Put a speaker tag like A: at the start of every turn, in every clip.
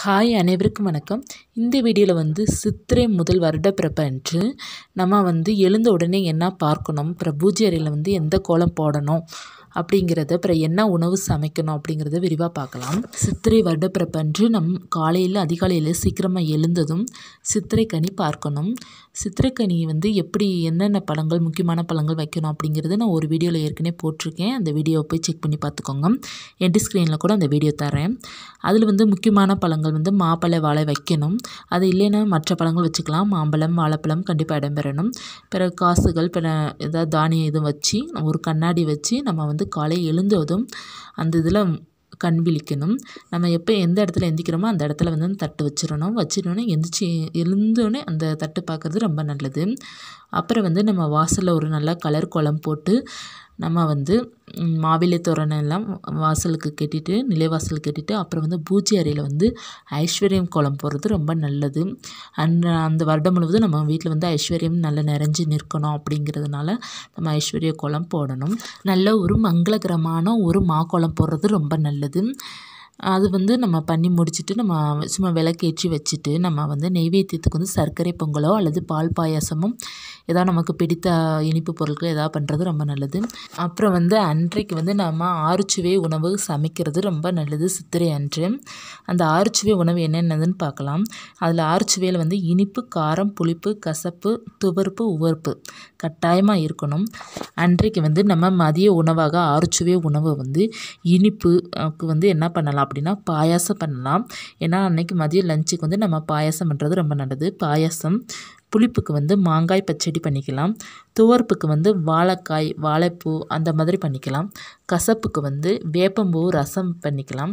A: hi அனைவருக்கும் வணக்கம் இந்த வீடியோவில் வந்து சித்திரை முதல் வருடப்பிறப்பு அன்று நம்ம வந்து எழுந்த உடனே என்ன பார்க்கணும் அப்புறம் பூஜை அறையில் வந்து எந்த கோலம் போடணும் அப்படிங்கிறத அப்புறம் என்ன உணவு சமைக்கணும் அப்படிங்கிறத விரிவாக பார்க்கலாம் சித்திரை வருடப்பிறப்பன்று நம் காலையில் அதிகாலையில் சீக்கிரமாக எழுந்ததும் சித்திரைக்கனி பார்க்கணும் சித்திரைக்கனி வந்து எப்படி என்னென்ன பழங்கள் முக்கியமான பழங்கள் வைக்கணும் அப்படிங்கிறது நான் ஒரு வீடியோவில் ஏற்கனவே போட்டிருக்கேன் அந்த வீடியோவை போய் செக் பண்ணி பார்த்துக்கோங்க என்டி ஸ்க்ரீனில் கூட அந்த வீடியோ தரேன் அதில் வந்து முக்கியமான பழங்கள் வந்து மாப்பழ வாழை வைக்கணும் அது இல்லைன்னா மற்ற பழங்கள் வச்சுக்கலாம் மாம்பழம் வாழைப்பழம் கண்டிப்பாக இடம்பெறணும் பிற காசுகள் பிற ஏதாவது தானியம் எதுவும் வச்சு ஒரு கண்ணாடி வச்சு நம்ம வந்து வந்து காலை எழுந்ததும் அந்த இதில் கண் விழிக்கணும் நம்ம எப்போ எந்த இடத்துல எந்திக்கிறோமோ அந்த இடத்துல வந்து அந்த தட்டு வச்சிடணும் வச்சிடணுன்னே எந்திரிச்சி எழுந்தோடனே அந்த தட்டு பார்க்குறது ரொம்ப நல்லது அப்புறம் வந்து நம்ம வாசலில் ஒரு நல்லா கலர் குளம் போட்டு நம்ம வந்து மாவிலை தோரணெல்லாம் வாசலுக்கு கட்டிட்டு நிலைவாசல் கட்டிட்டு அப்புறம் வந்து பூஜை அறையில் வந்து ஐஸ்வர்யம் கோலம் போடுறது ரொம்ப நல்லது அந்த அந்த வருடம் முழுவதும் நம்ம வீட்டில் வந்து ஐஸ்வர்யம் நல்லா நிறைஞ்சு நிற்கணும் அப்படிங்கிறதுனால நம்ம ஐஸ்வர்ய கோலம் போடணும் நல்ல ஒரு மங்களகரமான ஒரு மா குளம் போடுறது ரொம்ப நல்லது அது வந்து நம்ம பண்ணி முடிச்சுட்டு நம்ம சும்மா விளக்கேற்றி வச்சுட்டு நம்ம வந்து நெய்வேத்தியத்துக்கு வந்து சர்க்கரை பொங்கலோ அல்லது பால் பாயாசமும் ஏதாவது நமக்கு பிடித்த இனிப்பு பொருட்கள் ஏதாவது பண்ணுறது ரொம்ப நல்லது அப்புறம் வந்து அன்றைக்கு வந்து நம்ம ஆறுச்சுவை உணவு சமைக்கிறது ரொம்ப நல்லது சித்திரை அன்று அந்த ஆறுச்சுவை உணவு என்னென்னதுன்னு பார்க்கலாம் அதில் ஆறுச்சுவையில் வந்து இனிப்பு காரம் புளிப்பு கசப்பு துவர்ப்பு உவர்ப்பு கட்டாயமாக இருக்கணும் அன்றைக்கு வந்து நம்ம மதிய உணவாக ஆறுச்சுவை உணவை வந்து இனிப்புக்கு வந்து என்ன பண்ணலாம் அப்படின்னா பாயாசம் பண்ணலாம் ஏன்னா அன்றைக்கி மதியம் லஞ்சுக்கு வந்து நம்ம பாயாசம் பண்ணுறது ரொம்ப நல்லது பாயாசம் புளிப்புக்கு வந்து மாங்காய் பச்சடி பண்ணிக்கலாம் துவர்ப்புக்கு வந்து வாழைக்காய் வாழைப்பூ அந்த மாதிரி பண்ணிக்கலாம் கசப்புக்கு வந்து வேப்பம்பூ ரசம் பண்ணிக்கலாம்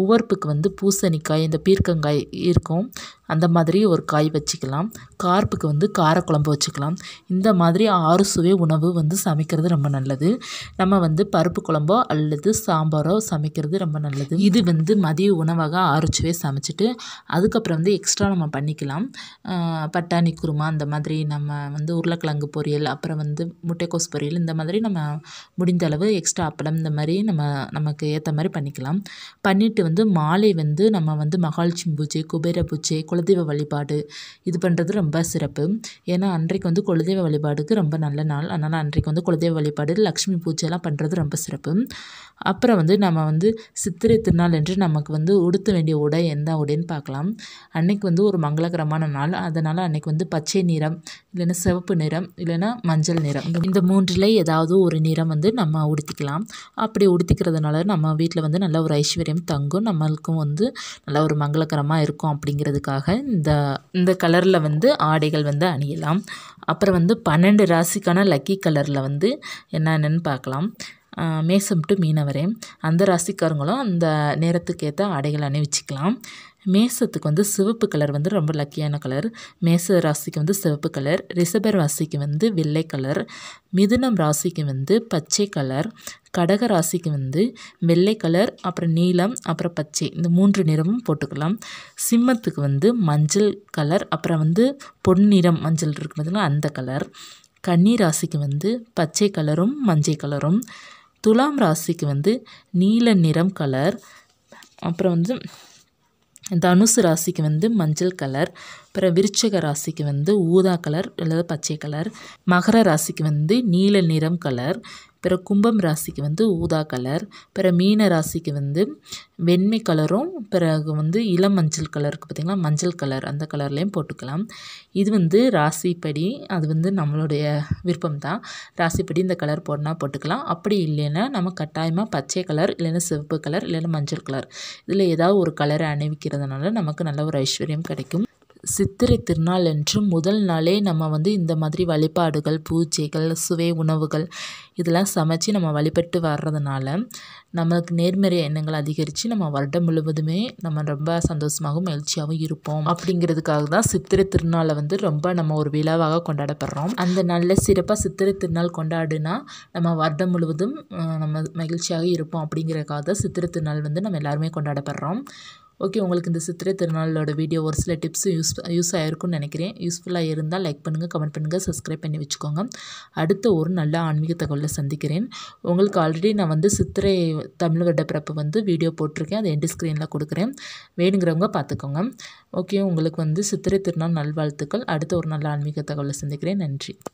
A: உவர்ப்புக்கு வந்து பூசணிக்காய் இந்த பீர்க்கங்காய் இருக்கும் அந்த மாதிரி ஒரு காய் வச்சுக்கலாம் கார்ப்புக்கு வந்து காரக்குழம்பு வச்சுக்கலாம் இந்த மாதிரி ஆறு சுவை உணவு வந்து சமைக்கிறது ரொம்ப நல்லது நம்ம வந்து பருப்பு குழம்போ அல்லது சாம்பாரோ சமைக்கிறது ரொம்ப நல்லது இது வந்து மதிய உணவாக ஆறு சுவை சமைச்சிட்டு அதுக்கப்புறம் வந்து எக்ஸ்ட்ரா நம்ம பண்ணிக்கலாம் பட்டாணி குருமா குருமா அந்த மாதிரி நம்ம வந்து உருளைக்கிழங்கு பொரியல் அப்புறம் வந்து முட்டைக்கோஸ் பொரியல் இந்த மாதிரி நம்ம முடிந்த அளவு எக்ஸ்ட்ரா அப்பளம் இந்த மாதிரி நம்ம நமக்கு ஏற்ற மாதிரி பண்ணிக்கலாம் பண்ணிவிட்டு வந்து மாலை வந்து நம்ம வந்து மகாலட்சுமி பூஜை குபேர பூஜை குலதெய்வ வழிபாடு இது பண்ணுறது ரொம்ப சிறப்பு ஏன்னா அன்றைக்கு வந்து குலதெய்வ வழிபாடுக்கு ரொம்ப நல்ல நாள் அதனால் அன்றைக்கு வந்து குலதெய்வ வழிபாடு லக்ஷ்மி பூஜைலாம் பண்ணுறது ரொம்ப சிறப்பு அப்புறம் வந்து நம்ம வந்து சித்திரை திருநாள் என்று நமக்கு வந்து உடுத்த வேண்டிய உடை எந்த உடைன்னு பார்க்கலாம் அன்னைக்கு வந்து ஒரு மங்களகரமான நாள் அதனால் அன்னைக்கு வந்து பச்சை பச்சை நிறம் இல்லைன்னா சிவப்பு நிறம் இல்லைன்னா மஞ்சள் நிறம் இந்த மூன்றில் ஏதாவது ஒரு நிறம் வந்து நம்ம உடுத்திக்கலாம் அப்படி உடுத்திக்கிறதுனால நம்ம வீட்டில் வந்து நல்ல ஒரு ஐஸ்வர்யம் தங்கும் நம்மளுக்கும் வந்து நல்ல ஒரு மங்களகரமாக இருக்கும் அப்படிங்கிறதுக்காக இந்த இந்த கலரில் வந்து ஆடைகள் வந்து அணியலாம் அப்புறம் வந்து பன்னெண்டு ராசிக்கான லக்கி கலரில் வந்து என்னென்னு பார்க்கலாம் மேசம் டு மீனவரே அந்த ராசிக்காரங்களும் அந்த நேரத்துக்கு ஏற்ற ஆடைகள் அணிவிச்சிக்கலாம் மேசத்துக்கு வந்து சிவப்பு கலர் வந்து ரொம்ப லக்கியான கலர் மேச ராசிக்கு வந்து சிவப்பு கலர் ரிசப ராசிக்கு வந்து வெள்ளை கலர் மிதுனம் ராசிக்கு வந்து பச்சை கலர் கடக ராசிக்கு வந்து வெள்ளை கலர் அப்புறம் நீலம் அப்புறம் பச்சை இந்த மூன்று நிறமும் போட்டுக்கலாம் சிம்மத்துக்கு வந்து மஞ்சள் கலர் அப்புறம் வந்து பொன்னிறம் மஞ்சள் இருக்கு அந்த கலர் கன்னி ராசிக்கு வந்து பச்சை கலரும் மஞ்சள் கலரும் துலாம் ராசிக்கு வந்து நீல நிறம் கலர் அப்புறம் வந்து தனுசு ராசிக்கு வந்து மஞ்சள் கலர் அப்புறம் விருச்சக ராசிக்கு வந்து ஊதா கலர் அல்லது பச்சை கலர் மகர ராசிக்கு வந்து நீல நிறம் கலர் பிற கும்பம் ராசிக்கு வந்து ஊதா கலர் பிற மீன ராசிக்கு வந்து வெண்மை கலரும் பிறகு வந்து இளம் மஞ்சள் கலருக்கு பார்த்திங்கன்னா மஞ்சள் கலர் அந்த கலர்லேயும் போட்டுக்கலாம் இது வந்து ராசிப்படி அது வந்து நம்மளுடைய விருப்பம் தான் ராசிப்படி இந்த கலர் போடனா போட்டுக்கலாம் அப்படி இல்லைன்னா நம்ம கட்டாயமாக பச்சை கலர் இல்லைன்னா சிவப்பு கலர் இல்லைன்னா மஞ்சள் கலர் இதில் ஏதாவது ஒரு கலரை அணிவிக்கிறதுனால நமக்கு நல்ல ஒரு ஐஸ்வர்யம் கிடைக்கும் சித்திரை திருநாள் என்று முதல் நாளே நம்ம வந்து இந்த மாதிரி வழிபாடுகள் பூஜைகள் சுவை உணவுகள் இதெல்லாம் சமைச்சு நம்ம வழிபட்டு வர்றதுனால நம்மளுக்கு நேர்மறை எண்ணங்கள் அதிகரித்து நம்ம வருடம் முழுவதுமே நம்ம ரொம்ப சந்தோஷமாகவும் மகிழ்ச்சியாகவும் இருப்போம் அப்படிங்கிறதுக்காக தான் சித்திரை திருநாளை வந்து ரொம்ப நம்ம ஒரு விழாவாக கொண்டாடப்படுறோம் அந்த நாளில் சிறப்பாக சித்திரை திருநாள் கொண்டாடுனா நம்ம வருடம் முழுவதும் நம்ம மகிழ்ச்சியாக இருப்போம் அப்படிங்கிறதுக்காக தான் சித்திரை திருநாள் வந்து நம்ம எல்லாருமே கொண்டாடப்படுறோம் ஓகே உங்களுக்கு இந்த சித்திரை திருநாளோட வீடியோ ஒரு சில டிப்ஸும் யூஸ் யூஸ் ஆகிருக்கும்னு நினைக்கிறேன் யூஸ்ஃபுல்லாக இருந்தால் லைக் பண்ணுங்கள் கமெண்ட் பண்ணுங்கள் சப்ஸ்கிரைப் பண்ணி வச்சுக்கோங்க அடுத்த ஒரு நல்ல ஆன்மீக தகவலை சந்திக்கிறேன் உங்களுக்கு ஆல்ரெடி நான் வந்து சித்திரை தமிழ் வருட பிறப்பு வந்து வீடியோ போட்டிருக்கேன் அது எண்டு ஸ்க்ரீனில் கொடுக்குறேன் வேணுங்கிறவங்க பார்த்துக்கோங்க ஓகே உங்களுக்கு வந்து சித்திரை திருநாள் நல்வாழ்த்துக்கள் அடுத்த ஒரு நல்ல ஆன்மீக தகவலை சந்திக்கிறேன் நன்றி